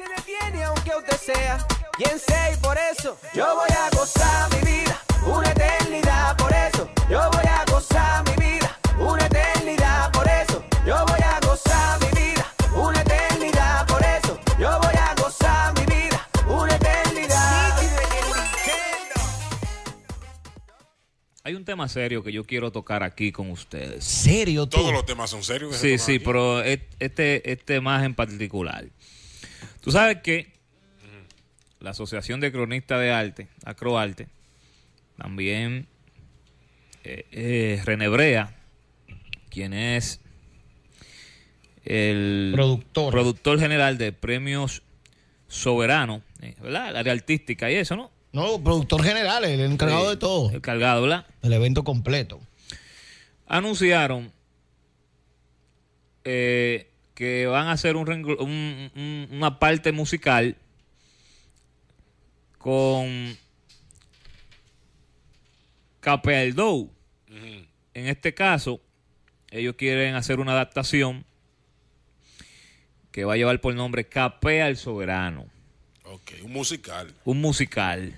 se detiene aunque usted sea quien sea y por eso yo voy a gozar mi vida, una eternidad por eso yo voy a gozar mi vida, una eternidad por eso yo voy a gozar mi vida, una eternidad por eso yo voy a gozar mi vida, una eternidad. Hay un tema serio que yo quiero tocar aquí con ustedes. ¿Serio? Tú? Todos los temas son serios. Sí, sí, pero este, este más en particular. Tú sabes que la Asociación de Cronistas de Arte, Acroarte, también eh, eh Renebrea, quien es el productor. general de premios soberano, eh, ¿verdad? área artística y eso, ¿no? No, productor general, el encargado de todo. El encargado, ¿verdad? El evento completo. Anunciaron eh, que van a hacer un, una parte musical con Capeldo. al En este caso, ellos quieren hacer una adaptación que va a llevar por nombre Capel al Soberano. Ok, un musical. Un musical.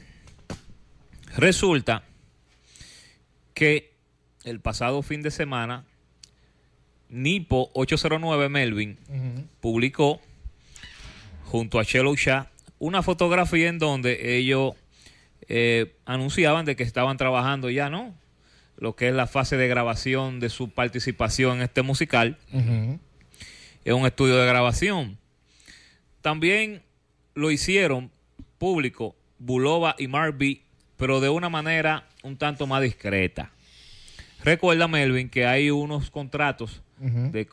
Resulta que el pasado fin de semana Nipo 809 Melvin publicó junto a Chelo Shah una fotografía en donde ellos eh, anunciaban de que estaban trabajando ya, ¿no? Lo que es la fase de grabación de su participación en este musical. Es un estudio de grabación. También lo hicieron público Bulova y Marby, pero de una manera un tanto más discreta. Recuerda, Melvin, que hay unos contratos de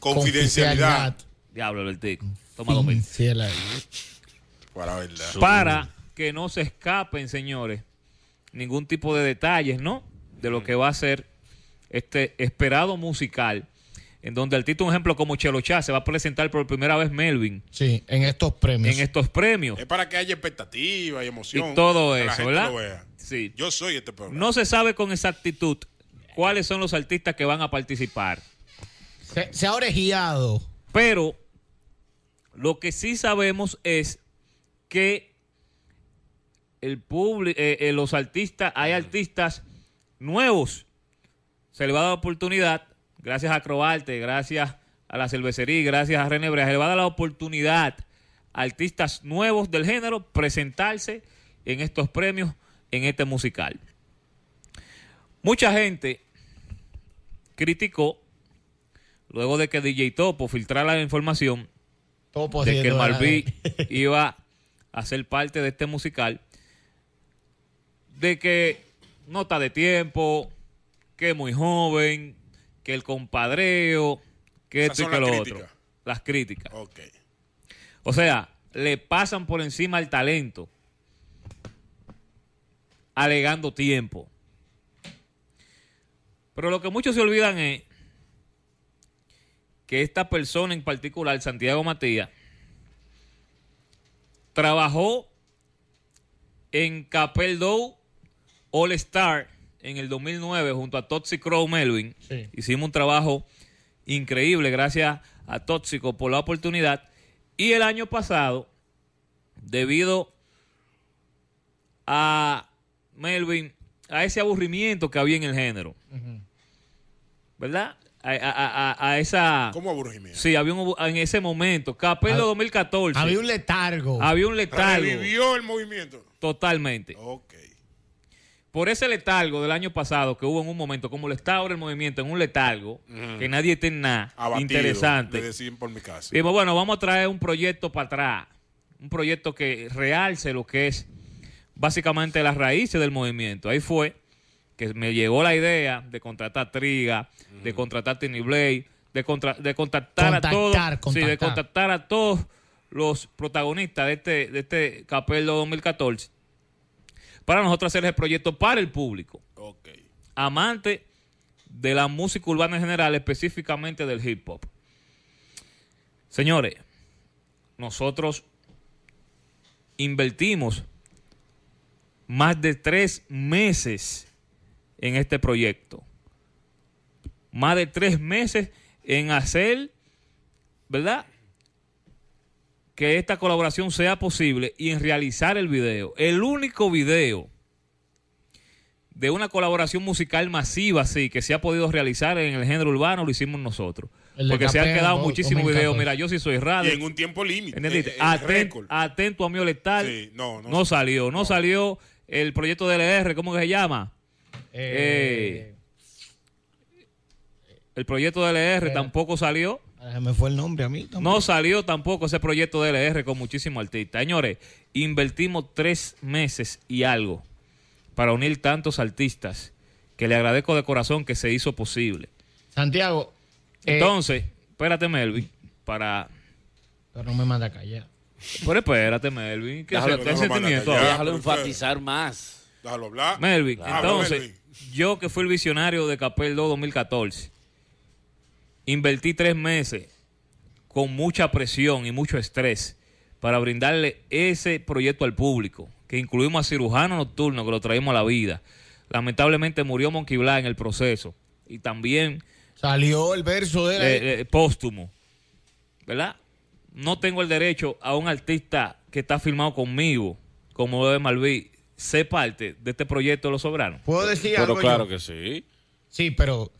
confidencialidad. Diablo, el Toma Para, para que no se escapen, señores, ningún tipo de detalles, ¿no? De lo que va a ser este esperado musical en donde el título, un ejemplo como Chelochá, se va a presentar por primera vez Melvin. Sí, en estos premios. En estos premios. Es para que haya expectativa y emoción. Y todo eso, ¿verdad? Yo soy este programa. No se sabe con exactitud cuáles son los artistas que van a participar. Se, ha orejillado. Pero lo que sí sabemos es que el público, eh, eh, los artistas, hay artistas nuevos. Se le va a dar oportunidad, gracias a Croarte, gracias a la cervecería, gracias a René Brea, se le va a dar la oportunidad a artistas nuevos del género presentarse en estos premios, en este musical. Mucha gente criticó luego de que DJ Topo filtrara la información de que Marví iba a ser parte de este musical, de que no está de tiempo, que es muy joven, que el compadreo, que esto y que lo otro. Las críticas. O sea, le pasan por encima al talento, alegando tiempo. Pero lo que muchos se olvidan es que esta persona en particular, Santiago Matías, trabajó en Capel Capeldo All Star en el 2009 junto a Toxic Crow Melvin. Hicimos un trabajo increíble gracias a Tóxico por la oportunidad. Y el año pasado, debido a Melvin, a ese aburrimiento que había en el género, ¿Verdad? A, esa. ¿Cómo aburrimiento? Sí, había en ese momento, Capelo 2014. Había un letargo. Había un letargo. Revivió el movimiento. Totalmente. Ok. Por ese letargo del año pasado que hubo en un momento, como lo está ahora el movimiento, en un letargo, que nadie tiene nada interesante. bueno, vamos a traer un proyecto para atrás. Un proyecto que realce lo que es básicamente las raíces del movimiento. Ahí fue que me llegó la idea de contratar Triga, de contratar a Tiny Blade, de, de contactar a todos, de contactar a todos los protagonistas de este, de 2014 este para nosotros hacer el proyecto para el público. Amante de la música urbana en general, específicamente del hip hop. Señores, nosotros invertimos más de tres meses en este proyecto. Más de tres meses en hacer, ¿verdad? Que esta colaboración sea posible y en realizar el video. El único video de una colaboración musical masiva, sí, que se ha podido realizar en el género urbano, lo hicimos nosotros. Porque se han quedado muchísimos videos. Mira, yo sí soy radio. Y en un tiempo límite. atento, a mi letal. no, salió. No, salió el proyecto DLR, ¿cómo que se llama? Eh, el proyecto de LR eh, tampoco salió. Ah, me fue el nombre a mí. No salió tampoco ese proyecto de LR con muchísimos artistas. Señores, invertimos tres meses y algo para unir tantos artistas que le agradezco de corazón que se hizo posible. Santiago. Eh, Entonces, espérate, Melvin, para. no me manda a callar. Pero espérate, Melvin, que déjalo enfatizar más. Melvin, entonces, yo que fui el visionario de Capel 2 2014, invertí tres meses con mucha presión y mucho estrés para brindarle ese proyecto al público, que incluimos a cirujano nocturno, que lo traímos a la vida. Lamentablemente murió Monkey en el proceso. Y también... Salió el verso de... Eh, eh, póstumo. ¿Verdad? No tengo el derecho a un artista que está firmado conmigo, como debe Malví, se parte de este proyecto de los sobranos? Puedo decir algo. claro que sí. Sí, pero.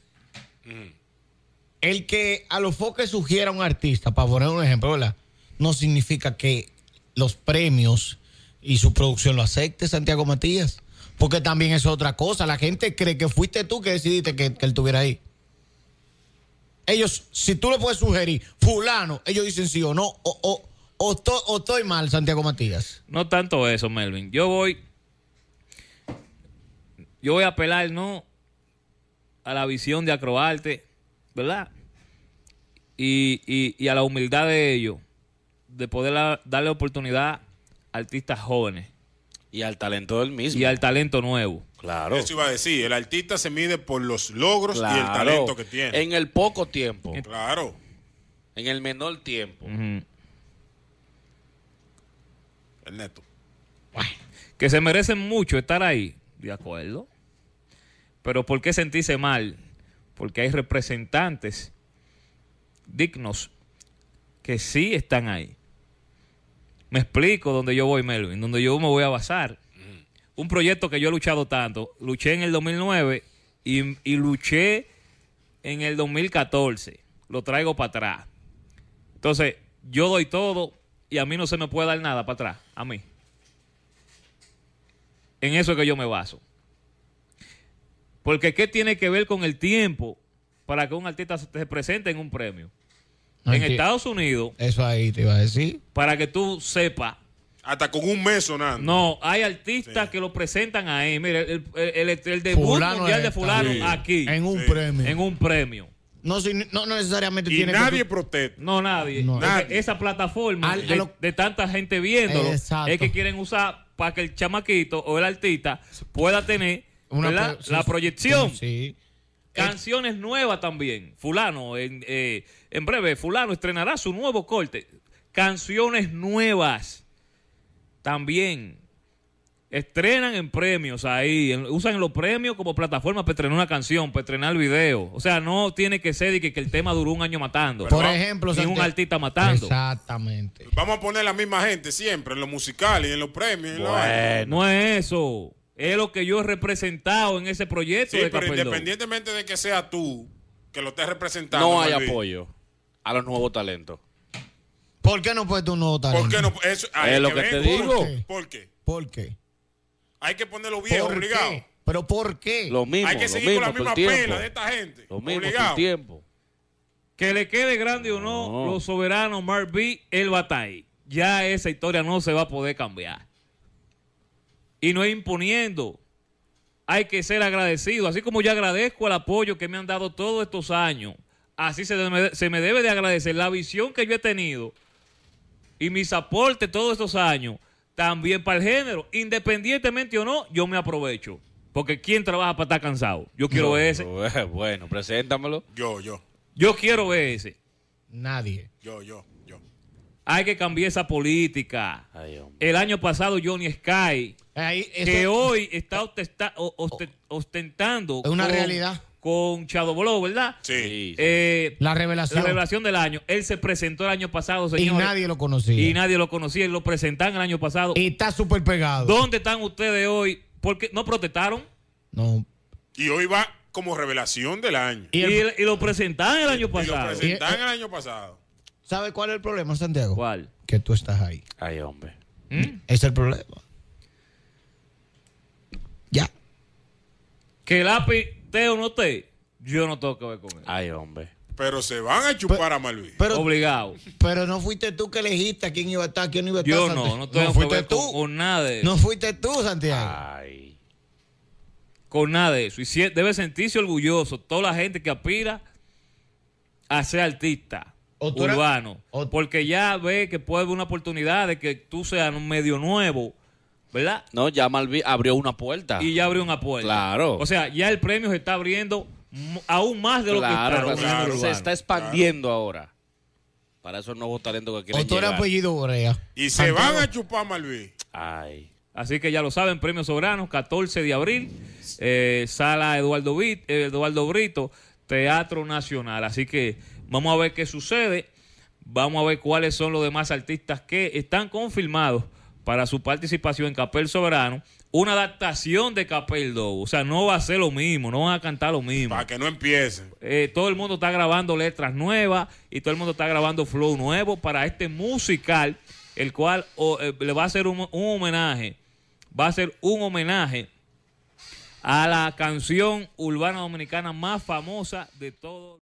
El que a los foques sugiera un artista, para poner un ejemplo, ¿verdad? No significa que los premios y su producción lo acepte Santiago Matías. Porque también es otra cosa. La gente cree que fuiste tú que decidiste que, él estuviera ahí. Ellos, si tú lo puedes sugerir, fulano, ellos dicen sí o no, o, o estoy mal, Santiago Matías. No tanto eso, Melvin. Yo voy yo voy a apelar no a la visión de Acroarte, ¿verdad? Y, a la humildad de ellos, de poder darle oportunidad a artistas jóvenes. Y al talento del mismo. Y al talento nuevo. Claro. Eso iba a decir, el artista se mide por los logros y el talento que tiene. En el poco tiempo. Claro. En el menor tiempo. El neto. Que se merecen mucho estar ahí. De acuerdo. Pero ¿por qué sentirse mal? Porque hay representantes dignos que sí están ahí. Me explico donde yo voy, Melvin, donde yo me voy a basar. Un proyecto que yo he luchado tanto. Luché en el 2009 y, y luché en el 2014. Lo traigo para atrás. Entonces, yo doy todo y a mí no se me puede dar nada para atrás. A mí. En eso es que yo me baso. Porque ¿qué tiene que ver con el tiempo para que un artista se presente en un premio? en Estados Unidos. Eso ahí te iba a decir. Para que tú sepas. Hasta con un mes nada. No, hay artistas que lo presentan ahí. Mira, el, debut mundial de Fulano aquí. En un premio. En un premio. No, si, no, no, necesariamente y tiene nadie que... protesta. No, nadie. No, nadie. esa plataforma de, tanta gente viéndolo es que quieren usar para que el chamaquito o el artista pueda tener la proyección. Canciones nuevas también. Fulano, eh, en, breve, Fulano estrenará su nuevo corte. Canciones nuevas también. Estrenan en premios ahí. En, usan los premios como plataforma para estrenar una canción, para estrenar el video. O sea, no tiene que ser de que, el tema duró un año matando. Por ejemplo, Sin un artista matando. Exactamente. Vamos a poner la misma gente siempre, en lo musical y en los premios. no es eso. Es lo que yo he representado en ese proyecto. pero independientemente de que sea tú que lo estés representando. No hay apoyo a los nuevos talentos. ¿Por qué no puedes un nuevo talento? no? es lo que, te digo. ¿Por qué? Hay que ponerlo bien, obligado. ¿Pero por qué? Lo mismo, Hay que seguir con la misma pena de esta gente. Lo mismo, tiempo. Que le quede grande o no, los soberanos Mark B, El va Ya esa historia no se va a poder cambiar y no es imponiendo. Hay que ser agradecido, así como yo agradezco el apoyo que me han dado todos estos años, así se me, debe de agradecer la visión que yo he tenido y mis aportes todos estos años, también para el género, independientemente o no, yo me aprovecho. Porque ¿quién trabaja para estar cansado? Yo quiero ver ese. Eh, bueno, preséntamelo. Yo, yo. Yo quiero ese. Nadie. Yo, yo, yo. Hay que cambiar esa política. el año pasado Johnny Sky que hoy está ostentando una con, realidad con Chado Blow, ¿verdad? Sí. Eh, la revelación. La revelación del año. Él se presentó el año pasado, señor. Y nadie lo conocía. Y nadie lo conocía. Él lo presentan el año pasado. Y está súper pegado. ¿Dónde están ustedes hoy? Porque no protestaron. No. Y hoy va como revelación del año. Y, lo presentan el año pasado. Y lo presentan eh, el año pasado. ¿Sabe cuál es el problema, Santiago? ¿Cuál? Que tú estás ahí. Ay, hombre. ¿Mm? Es el problema. Que el lápiz esté o no te, yo no tengo que ver con él. Ay, hombre. Pero se van a chupar a Malvin. Pero, Obligado. Pero no fuiste tú que elegiste quién iba a estar, quién iba a estar. Yo no, no tengo fuiste que tú. Con, nada No fuiste tú, Santiago. Ay. Con nada de eso. Y debe sentirse orgulloso toda la gente que aspira a ser artista urbano. Porque ya ve que puede haber una oportunidad de que tú seas un medio nuevo ¿verdad? No, ya Malvi abrió una puerta. Y ya abrió una puerta. Claro. O sea, ya el premio se está abriendo aún más de lo que estaba Se está expandiendo ahora. Para esos nuevos talentos que quieren llegar apellido Borea. Y se van a chupar Malvi Ay. Así que ya lo saben, Premio Soberano, 14 de abril, eh, Sala Eduardo, eh, Eduardo Brito, Teatro Nacional. Así que vamos a ver qué sucede, vamos a ver cuáles son los demás artistas que están confirmados para su participación en Capel Soberano una adaptación de Capel 2 O sea, no va a ser lo mismo, no van a cantar lo mismo. Para que no empiecen. Eh, todo el mundo está grabando letras nuevas y todo el mundo está grabando flow nuevo para este musical, el cual eh, le va a hacer un, un, homenaje, va a ser un homenaje a la canción urbana dominicana más famosa de todo.